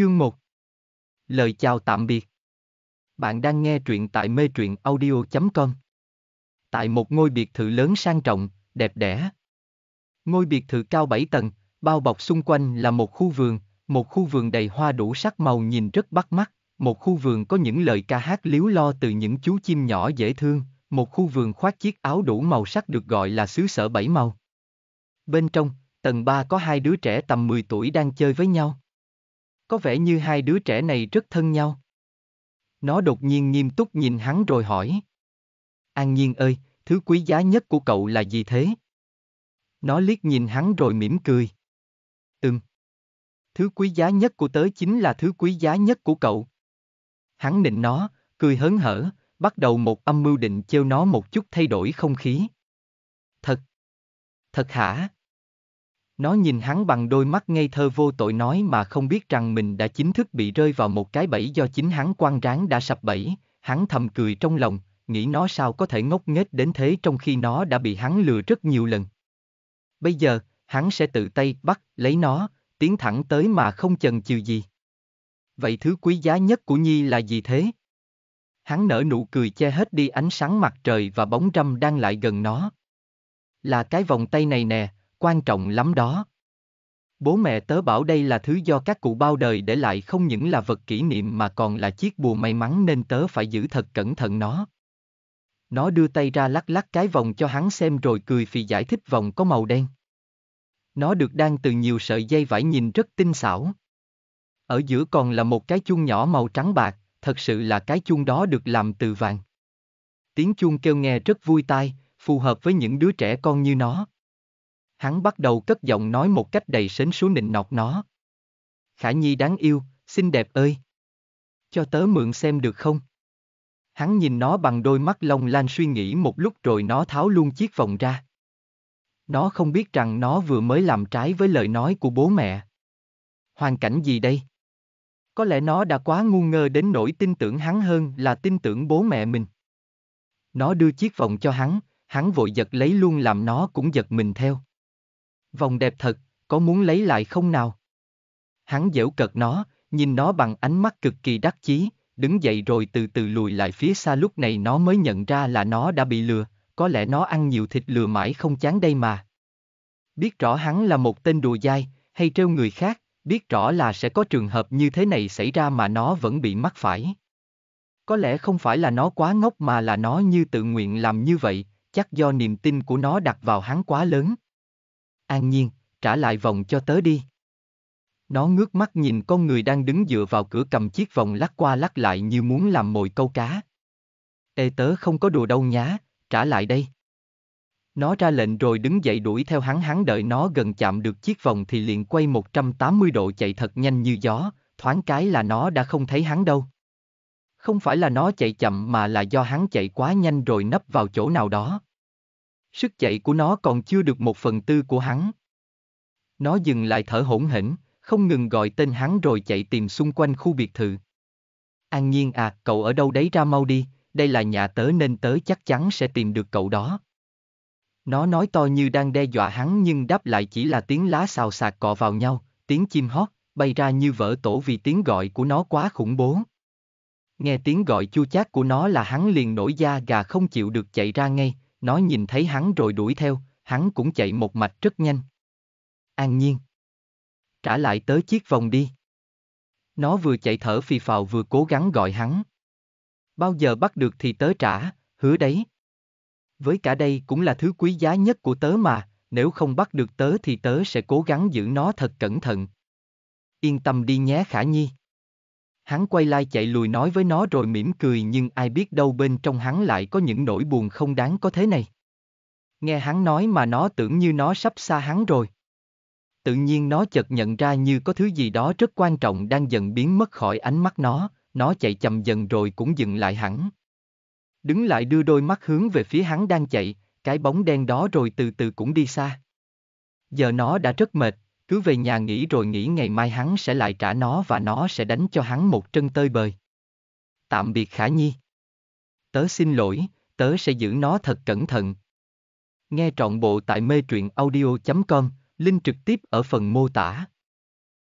Chương 1 Lời chào tạm biệt Bạn đang nghe truyện tại mê truyện audio.com Tại một ngôi biệt thự lớn sang trọng, đẹp đẽ. Ngôi biệt thự cao 7 tầng, bao bọc xung quanh là một khu vườn, một khu vườn đầy hoa đủ sắc màu nhìn rất bắt mắt, một khu vườn có những lời ca hát líu lo từ những chú chim nhỏ dễ thương, một khu vườn khoác chiếc áo đủ màu sắc được gọi là xứ sở bảy màu. Bên trong, tầng 3 có hai đứa trẻ tầm 10 tuổi đang chơi với nhau có vẻ như hai đứa trẻ này rất thân nhau. Nó đột nhiên nghiêm túc nhìn hắn rồi hỏi. An Nhiên ơi, thứ quý giá nhất của cậu là gì thế? Nó liếc nhìn hắn rồi mỉm cười. Ừm. Thứ quý giá nhất của tớ chính là thứ quý giá nhất của cậu. Hắn nịnh nó, cười hớn hở, bắt đầu một âm mưu định trêu nó một chút thay đổi không khí. Thật. Thật hả? Nó nhìn hắn bằng đôi mắt ngây thơ vô tội nói mà không biết rằng mình đã chính thức bị rơi vào một cái bẫy do chính hắn quan ráng đã sập bẫy, hắn thầm cười trong lòng, nghĩ nó sao có thể ngốc nghếch đến thế trong khi nó đã bị hắn lừa rất nhiều lần. Bây giờ, hắn sẽ tự tay bắt, lấy nó, tiến thẳng tới mà không chần chừ gì. Vậy thứ quý giá nhất của Nhi là gì thế? Hắn nở nụ cười che hết đi ánh sáng mặt trời và bóng râm đang lại gần nó. Là cái vòng tay này nè, quan trọng lắm đó. Bố mẹ tớ bảo đây là thứ do các cụ bao đời để lại không những là vật kỷ niệm mà còn là chiếc bùa may mắn nên tớ phải giữ thật cẩn thận nó. Nó đưa tay ra lắc lắc cái vòng cho hắn xem rồi cười vì giải thích vòng có màu đen. Nó được đan từ nhiều sợi dây vải nhìn rất tinh xảo. Ở giữa còn là một cái chuông nhỏ màu trắng bạc, thật sự là cái chuông đó được làm từ vàng. Tiếng chuông kêu nghe rất vui tai, phù hợp với những đứa trẻ con như nó hắn bắt đầu cất giọng nói một cách đầy sến số nịnh nọt nó. Khả Nhi đáng yêu, xinh đẹp ơi. Cho tớ mượn xem được không? Hắn nhìn nó bằng đôi mắt long lanh suy nghĩ một lúc rồi nó tháo luôn chiếc vòng ra. Nó không biết rằng nó vừa mới làm trái với lời nói của bố mẹ. Hoàn cảnh gì đây? Có lẽ nó đã quá ngu ngơ đến nỗi tin tưởng hắn hơn là tin tưởng bố mẹ mình. Nó đưa chiếc vòng cho hắn, hắn vội giật lấy luôn làm nó cũng giật mình theo. Vòng đẹp thật, có muốn lấy lại không nào? Hắn dễu cợt nó, nhìn nó bằng ánh mắt cực kỳ đắc chí, đứng dậy rồi từ từ lùi lại phía xa lúc này nó mới nhận ra là nó đã bị lừa, có lẽ nó ăn nhiều thịt lừa mãi không chán đây mà. Biết rõ hắn là một tên đùa dai, hay trêu người khác, biết rõ là sẽ có trường hợp như thế này xảy ra mà nó vẫn bị mắc phải. Có lẽ không phải là nó quá ngốc mà là nó như tự nguyện làm như vậy, chắc do niềm tin của nó đặt vào hắn quá lớn. An nhiên, trả lại vòng cho tớ đi. Nó ngước mắt nhìn con người đang đứng dựa vào cửa cầm chiếc vòng lắc qua lắc lại như muốn làm mồi câu cá. Ê tớ không có đùa đâu nhá, trả lại đây. Nó ra lệnh rồi đứng dậy đuổi theo hắn hắn đợi nó gần chạm được chiếc vòng thì liền quay 180 độ chạy thật nhanh như gió, thoáng cái là nó đã không thấy hắn đâu. Không phải là nó chạy chậm mà là do hắn chạy quá nhanh rồi nấp vào chỗ nào đó. Sức chạy của nó còn chưa được một phần tư của hắn. Nó dừng lại thở hổn hển, không ngừng gọi tên hắn rồi chạy tìm xung quanh khu biệt thự. An Nhiên à, cậu ở đâu đấy ra mau đi, đây là nhà tớ nên tớ chắc chắn sẽ tìm được cậu đó. Nó nói to như đang đe dọa hắn nhưng đáp lại chỉ là tiếng lá xào xạc cọ vào nhau, tiếng chim hót, bay ra như vỡ tổ vì tiếng gọi của nó quá khủng bố. Nghe tiếng gọi chua chát của nó là hắn liền nổi da gà không chịu được chạy ra ngay, nó nhìn thấy hắn rồi đuổi theo, hắn cũng chạy một mạch rất nhanh. An nhiên. Trả lại tới chiếc vòng đi. Nó vừa chạy thở phì phào vừa cố gắng gọi hắn. Bao giờ bắt được thì tớ trả, hứa đấy. Với cả đây cũng là thứ quý giá nhất của tớ mà, nếu không bắt được tớ thì tớ sẽ cố gắng giữ nó thật cẩn thận. Yên tâm đi nhé Khả Nhi. Hắn quay lại chạy lùi nói với nó rồi mỉm cười nhưng ai biết đâu bên trong hắn lại có những nỗi buồn không đáng có thế này. Nghe hắn nói mà nó tưởng như nó sắp xa hắn rồi. Tự nhiên nó chợt nhận ra như có thứ gì đó rất quan trọng đang dần biến mất khỏi ánh mắt nó, nó chạy chậm dần rồi cũng dừng lại hẳn. Đứng lại đưa đôi mắt hướng về phía hắn đang chạy, cái bóng đen đó rồi từ từ cũng đi xa. Giờ nó đã rất mệt, cứ về nhà nghỉ rồi nghĩ ngày mai hắn sẽ lại trả nó và nó sẽ đánh cho hắn một chân tơi bời. Tạm biệt Khả Nhi. Tớ xin lỗi, tớ sẽ giữ nó thật cẩn thận. Nghe trọn bộ tại mê truyện audio.com, link trực tiếp ở phần mô tả.